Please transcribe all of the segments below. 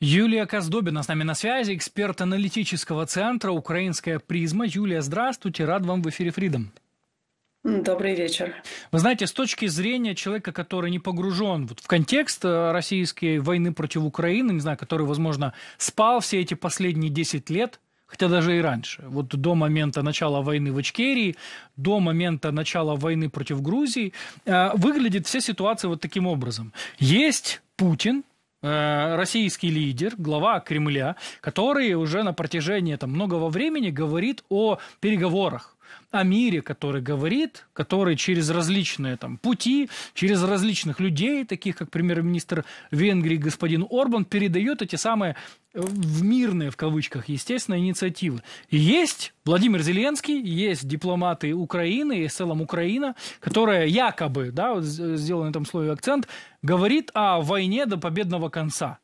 Юлия Коздобина с нами на связи, эксперт аналитического центра «Украинская призма». Юлия, здравствуйте, рад вам в эфире «Фридом». Добрый вечер. Вы знаете, с точки зрения человека, который не погружен вот в контекст э, российской войны против Украины, не знаю, который, возможно, спал все эти последние 10 лет, хотя даже и раньше, вот до момента начала войны в Ичкерии, до момента начала войны против Грузии, э, выглядит вся ситуация вот таким образом. Есть Путин, Э, российский лидер, глава Кремля, который уже на протяжении там, многого времени говорит о переговорах о мире, который говорит, который через различные там, пути, через различных людей, таких как премьер-министр Венгрии господин Орбан, передает эти самые э, в мирные, в кавычках, естественно, инициативы. есть Владимир Зеленский, есть дипломаты Украины, и в целом Украина, которая якобы, да, вот сделан на этом слове акцент, говорит о войне до победного конца.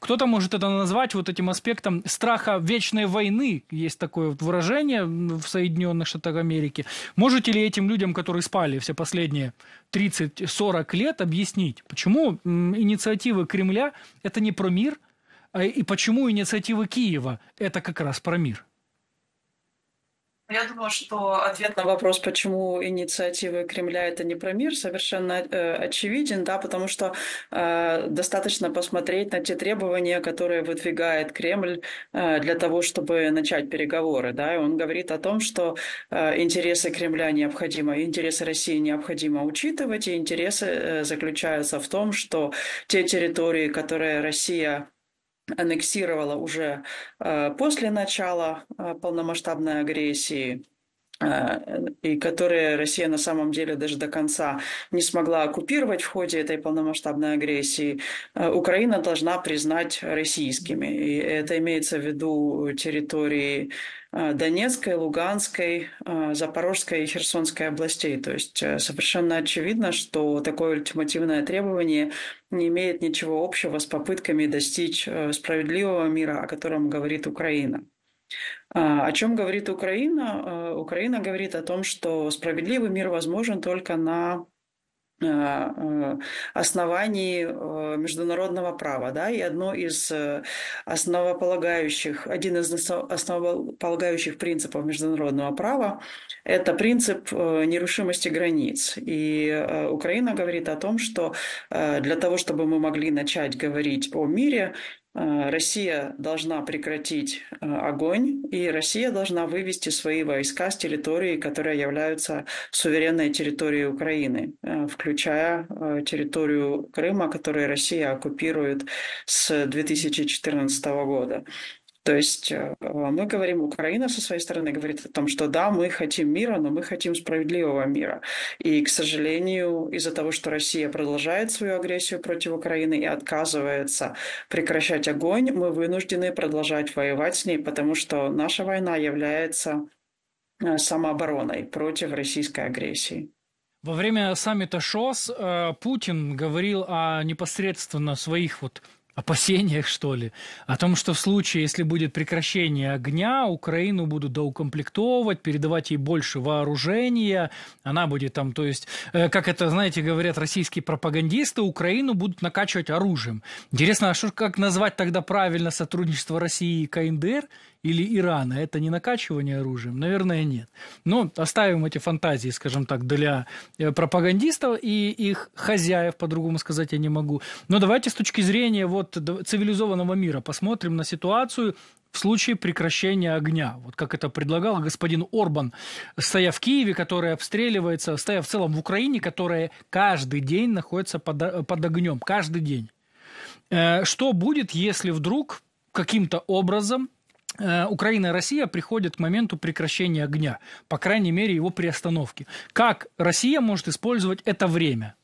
Кто-то может это назвать вот этим аспектом страха вечной войны, есть такое вот выражение в Соединенных Штатах Америки. Можете ли этим людям, которые спали все последние 30-40 лет, объяснить, почему инициативы Кремля – это не про мир, а и почему инициативы Киева – это как раз про мир? Я думаю, что ответ на вопрос, почему инициативы Кремля это не про мир, совершенно э, очевиден, да, потому что э, достаточно посмотреть на те требования, которые выдвигает Кремль э, для того, чтобы начать переговоры, да, и он говорит о том, что э, интересы Кремля необходимо, интересы России необходимо учитывать, и интересы э, заключаются в том, что те территории, которые Россия аннексировала уже э, после начала э, полномасштабной агрессии Э, и которые Россия на самом деле даже до конца не смогла оккупировать в ходе этой полномасштабной агрессии, э, Украина должна признать российскими. И это имеется в виду территории э, Донецкой, Луганской, Запорожской и Херсонской областей. То есть совершенно очевидно, что такое ультимативное требование не имеет ничего общего с попытками достичь справедливого мира, о котором говорит Украина. А, о чем говорит Украина? Э, Украина говорит о том, что справедливый мир возможен только на э, э, основании международного права, да, и одно из основополагающих, один из основополагающих принципов международного права – это принцип нерушимости границ. И Украина говорит о том, что для того, чтобы мы могли начать говорить о мире, Э, Россия должна прекратить э, огонь, и Россия должна вывести свои войска с территории, которая является суверенной территорией Украины, э, включая территорию Крыма, которую Россия оккупирует с 2014 года. То есть э, мы говорим, Украина со своей стороны говорит о том, что да, мы хотим мира, но мы хотим справедливого мира. И, к сожалению, из-за того, что Россия продолжает свою агрессию против Украины и отказывается прекращать огонь, мы вынуждены продолжать воевать с ней, потому что наша война является э, самообороной против российской агрессии. Во время саммита ШОС э, Путин говорил о непосредственно своих вот опасениях, что ли, о том, что в случае, если будет прекращение огня, Украину будут доукомплектовывать, передавать ей больше вооружения, она будет там, то есть, э, как это, знаете, говорят российские пропагандисты, Украину будут накачивать оружием. Интересно, а что, как назвать тогда правильно сотрудничество России и КНДР или Ирана? Это не накачивание оружием? Наверное, нет. Но оставим эти фантазии, скажем так, для э, пропагандистов и их хозяев, по-другому сказать я не могу. Но давайте с точки зрения вот вот цивилизованного мира посмотрим на ситуацию в случае прекращения огня. Вот как это предлагал господин Орбан, стоя в Киеве, который обстреливается, стоя в целом в Украине, которая каждый день находится под, под огнем. Каждый день. Э, что будет, если вдруг каким-то образом э, Украина и Россия приходят к моменту прекращения огня, по крайней мере, его приостановки. Как Россия может использовать это время?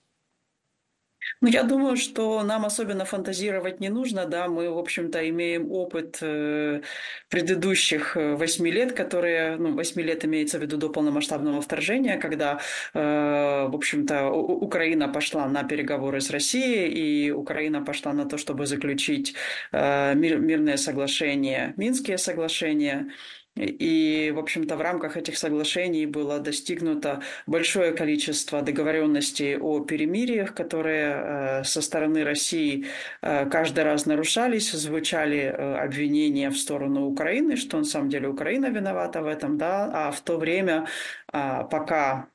Ну, я думаю, что нам особенно фантазировать не нужно, да, мы, в общем-то, имеем опыт э, предыдущих э, восьми лет, которые, ну, восьми лет имеется в виду до полномасштабного вторжения, когда, э, в общем-то, Украина пошла на переговоры с Россией, и Украина пошла на то, чтобы заключить мирное соглашение, Минские соглашения, и, в общем-то, в рамках этих соглашений было достигнуто большое количество договоренностей о перемириях, которые э, со стороны России э, каждый раз нарушались, звучали э, обвинения в сторону Украины, что на самом деле Украина виновата в этом, да, а в то время, а, пока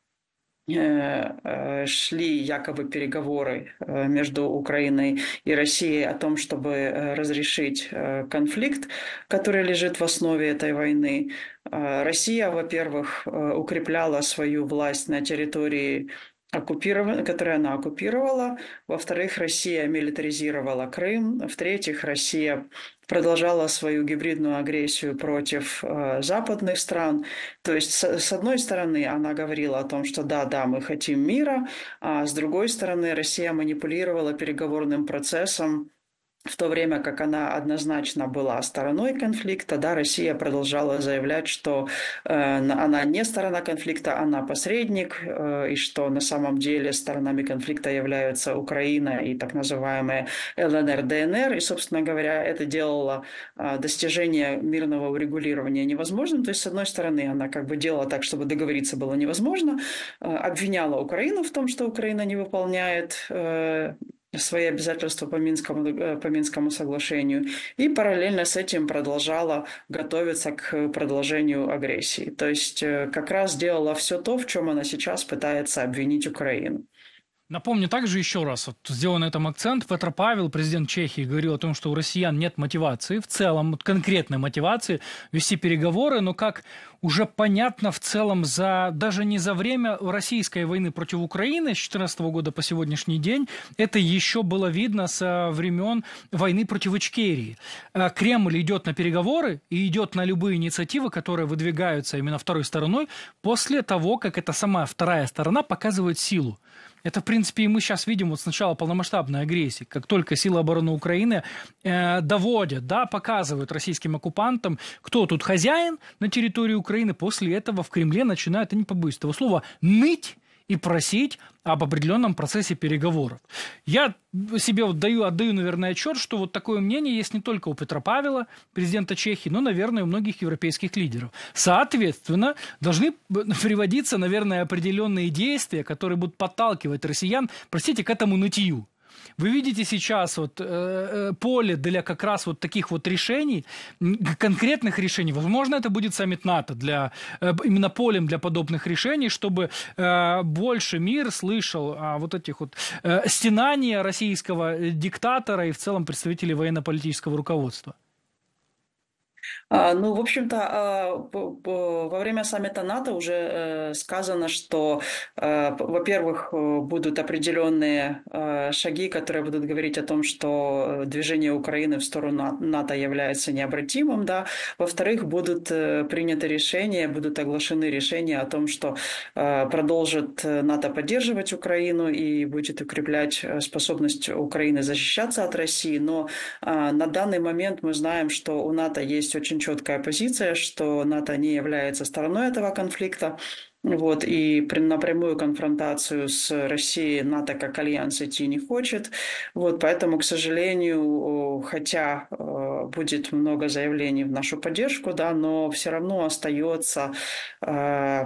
Э, э, шли якобы переговоры э, между Украиной и Россией о том, чтобы разрешить конфликт, который лежит в основе этой войны. Россия, во-первых, укрепляла свою власть на территории которую она оккупировала. Во-вторых, Россия милитаризировала Крым. В-третьих, Россия продолжала свою гибридную агрессию против э, западных стран. То есть, с, с одной стороны, она говорила о том, что да, да, мы хотим мира, а с другой стороны, Россия манипулировала переговорным процессом в то время как она однозначно была стороной конфликта, да, Россия продолжала заявлять, что э, она не сторона конфликта, она посредник, э, и что на самом деле сторонами конфликта являются Украина и так называемые ЛНР, ДНР. И, собственно говоря, это делало э, достижение мирного урегулирования невозможным. То есть, с одной стороны, она как бы делала так, чтобы договориться было невозможно, э, обвиняла Украину в том, что Украина не выполняет э, свои обязательства по Минскому, э, по Минскому соглашению и параллельно с этим продолжала готовиться к продолжению агрессии. То есть э, как раз делала все то, в чем она сейчас пытается обвинить Украину. Напомню также еще раз, вот сделан этом акцент, Петр Павел, президент Чехии, говорил о том, что у россиян нет мотивации, в целом вот конкретной мотивации вести переговоры, но как уже понятно в целом за даже не за время российской войны против Украины с 2014 года по сегодняшний день, это еще было видно со времен войны против Ичкерии. Э, Кремль идет на переговоры и идет на любые инициативы, которые выдвигаются именно второй стороной, после того, как эта самая вторая сторона показывает силу. Это, в принципе, и мы сейчас видим вот сначала начала полномасштабной агрессии, как только силы обороны Украины э, доводят, да, показывают российским оккупантам, кто тут хозяин на территории Украины, после этого в Кремле начинают, они побоюсь этого слова, ныть и просить об определенном процессе переговоров. Я себе вот даю, отдаю, наверное, отчет, что вот такое мнение есть не только у Петра Павела, президента Чехии, но, наверное, у многих европейских лидеров. Соответственно, должны э, приводиться, наверное, определенные действия, которые будут подталкивать россиян, простите, к этому нытью. Вы видите сейчас вот э, э, поле для как раз вот таких вот решений, конкретных решений. Возможно, это будет саммит НАТО для э, именно полем для подобных решений, чтобы э, больше мир слышал о вот этих вот э, стенания российского э, диктатора и в целом представителей военно-политического руководства. А, ну, в общем-то, а, во время саммита НАТО уже э, сказано, что, э, во-первых, э, будут определенные шаги, которые будут говорить о том, что движение Украины в сторону а-, НАТО является необратимым, да. Во-вторых, будут приняты решения, будут оглашены решения о том, что продолжит НАТО поддерживать Украину и будет укреплять способность Украины защищаться от России. Но на данный момент мы знаем, что у НАТО есть очень очень четкая позиция, что НАТО не является стороной этого конфликта. Вот, и напрямую конфронтацию с Россией НАТО как альянс идти не хочет. Вот, поэтому, к сожалению, хотя э, будет много заявлений в нашу поддержку, да, но все равно остается э,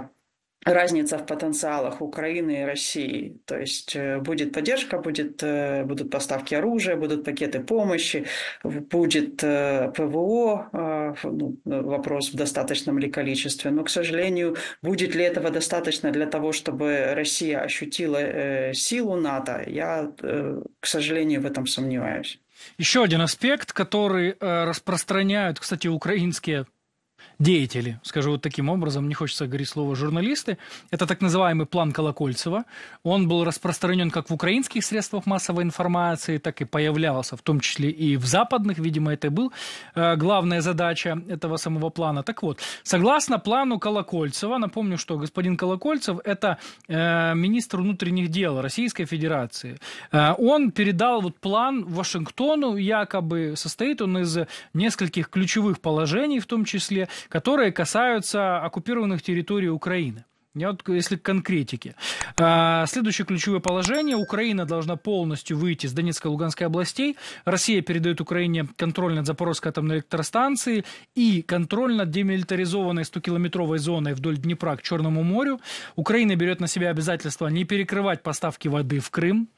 разница в потенциалах Украины и России. То есть э, будет поддержка, будет, э, будут поставки оружия, будут пакеты помощи, будет э, ПВО, ну, вопрос в достаточном ли количестве. Но, к сожалению, будет ли этого достаточно для того, чтобы Россия ощутила силу НАТО, я, к сожалению, в этом сомневаюсь. Еще один аспект, который распространяют, кстати, украинские деятели, скажу вот таким образом, не хочется говорить слово журналисты, это так называемый план Колокольцева. Он был распространен как в украинских средствах массовой информации, так и появлялся, в том числе и в западных, видимо, это и был э, главная задача этого самого плана. Так вот, согласно плану Колокольцева, напомню, что господин Колокольцев это э, министр внутренних дел Российской Федерации. Э, он передал вот план Вашингтону, якобы состоит он из нескольких ключевых положений, в том числе которые касаются оккупированных территорий Украины. Я вот, если к конкретике. А, следующее ключевое положение. Украина должна полностью выйти из Донецкой и Луганской областей. Россия передает Украине контроль над Запорожской атомной электростанцией и контроль над демилитаризованной 100-километровой зоной вдоль Днепра к Черному морю. Украина берет на себя обязательство не перекрывать поставки воды в Крым.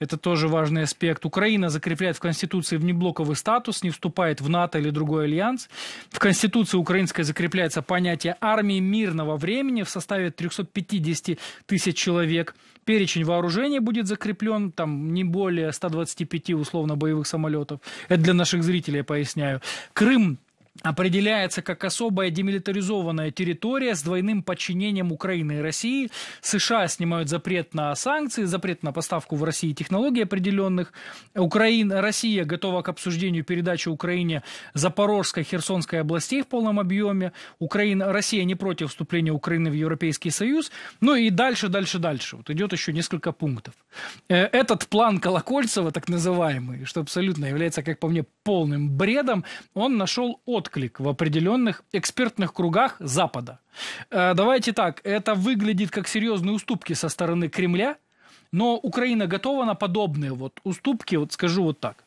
Это тоже важный аспект. Украина закрепляет в Конституции внеблоковый статус, не вступает в НАТО или другой альянс. В Конституции украинской закрепляется понятие армии мирного времени в составе 350 тысяч человек. Перечень вооружения будет закреплен, там не более 125 условно боевых самолетов. Это для наших зрителей я поясняю. Крым определяется как особая демилитаризованная территория с двойным подчинением Украины и России. США снимают запрет на санкции, запрет на поставку в России технологий определенных. Украина, Россия готова к обсуждению передачи Украине Запорожской, Херсонской областей в полном объеме. Украина, Россия не против вступления Украины в Европейский Союз. Ну и дальше, дальше, дальше. Вот идет еще несколько пунктов. Э, этот план Колокольцева, так называемый, что абсолютно является, как по мне, полным бредом, он нашел от отклик в определенных экспертных кругах Запада. Э, давайте так, это выглядит как серьезные уступки со стороны Кремля, но Украина готова на подобные вот уступки, вот скажу вот так.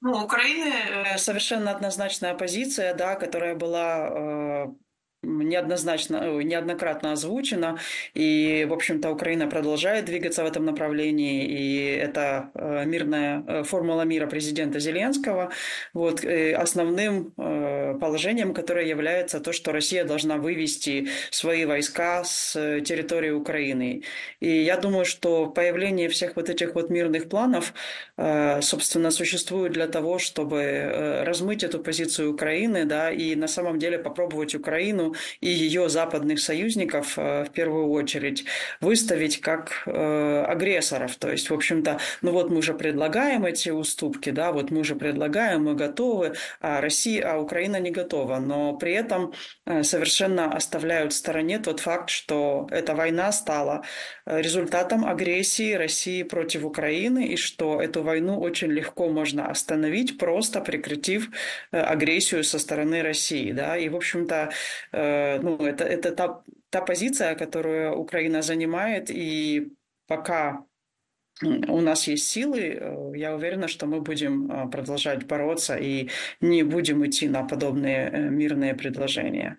Ну, у Украины э, совершенно однозначная позиция, да, которая была э, неоднозначно, э, неоднократно озвучено. И, в общем-то, Украина продолжает двигаться в этом направлении. И это э, мирная э, формула мира президента Зеленского. Вот основным положением, которое является то, что Россия должна вывести свои войска с территории Украины. И я думаю, что появление всех вот этих вот мирных планов, собственно, существует для того, чтобы размыть эту позицию Украины, да, и на самом деле попробовать Украину и ее западных союзников э, в первую очередь выставить как э, агрессоров. То есть, в общем-то, ну вот мы же предлагаем эти уступки, да, вот мы же предлагаем, мы готовы, а Россия, а Украина не готова. Но при этом э, совершенно оставляют в стороне тот факт, что эта война стала результатом агрессии России против Украины и что эту войну очень легко можно остановить, просто прекратив агрессию со стороны России. Да? И, в общем-то, Э, ну, это, это та, та позиция, которую Украина занимает, и пока у нас есть силы, э, я уверена, что мы будем э, продолжать бороться и не будем идти на подобные мирные предложения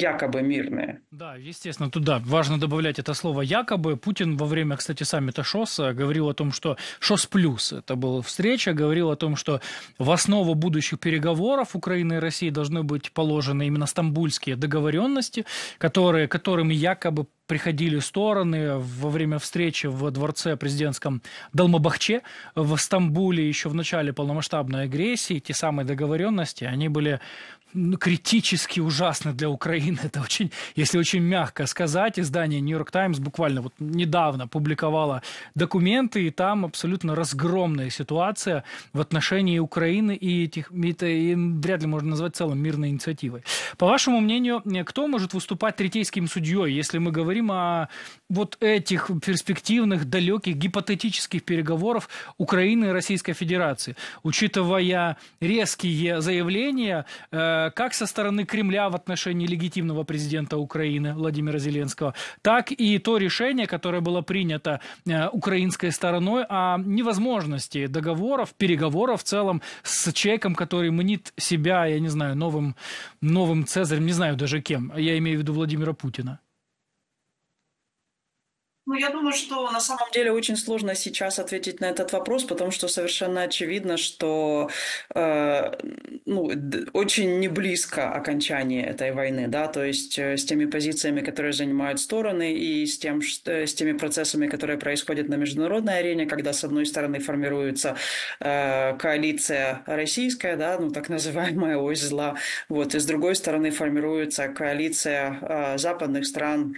якобы мирные. Да, естественно, туда важно добавлять это слово якобы. Путин во время, кстати, саммита ШОС говорил о том, что ШОС плюс, это была встреча, говорил о том, что в основу будущих переговоров Украины и России должны быть положены именно стамбульские договоренности, которые, которыми якобы приходили стороны во время встречи во дворце президентском Далмабахче в Стамбуле еще в начале полномасштабной агрессии, те самые договоренности, они были ну, критически ужасно для Украины. Это очень, если очень мягко сказать, издание Нью-Йорк Таймс буквально вот недавно публиковало документы, и там абсолютно разгромная ситуация в отношении Украины и этих, это и вряд ли можно назвать целым мирной инициативой. По вашему мнению, кто может выступать третейским судьей, если мы говорим о вот этих перспективных, далеких, гипотетических переговоров Украины и Российской Федерации, учитывая резкие заявления э, как со стороны Кремля в отношении легитимного президента Украины Владимира Зеленского, так и то решение, которое было принято э, украинской стороной о невозможности договоров, переговоров в целом с человеком, который мнит себя, я не знаю, новым, новым Цезарем, не знаю даже кем, я имею в виду Владимира Путина. Ну, я думаю, что на самом деле очень сложно сейчас ответить на этот вопрос, потому что совершенно очевидно, что э, ну, очень не близко окончание этой войны, да, то есть э, с теми позициями, которые занимают стороны, и с, тем, что, э, с теми процессами, которые происходят на международной арене, когда с одной стороны формируется э, коалиция российская, да, ну так называемая ось зла, вот, и с другой стороны формируется коалиция э, западных стран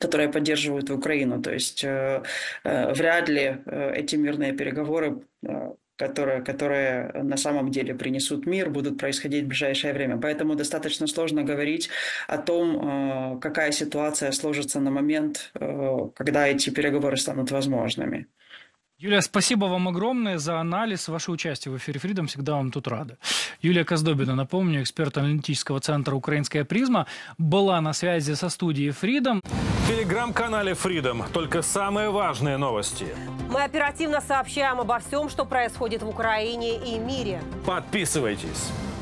которые поддерживают Украину. То есть э, э, вряд ли э, эти мирные переговоры э, которые, которые на самом деле принесут мир, будут происходить в ближайшее время. Поэтому достаточно сложно говорить о том, э, какая ситуация сложится на момент, э, когда эти переговоры станут возможными. Юлия, спасибо вам огромное за анализ, ваше участие в эфире Freedom. Всегда вам тут рада. Юлия Коздобина, напомню, эксперт аналитического центра «Украинская призма», была на связи со студией Freedom. В телеграм-канале Freedom только самые важные новости. Мы оперативно сообщаем обо всем, что происходит в Украине и мире. Подписывайтесь.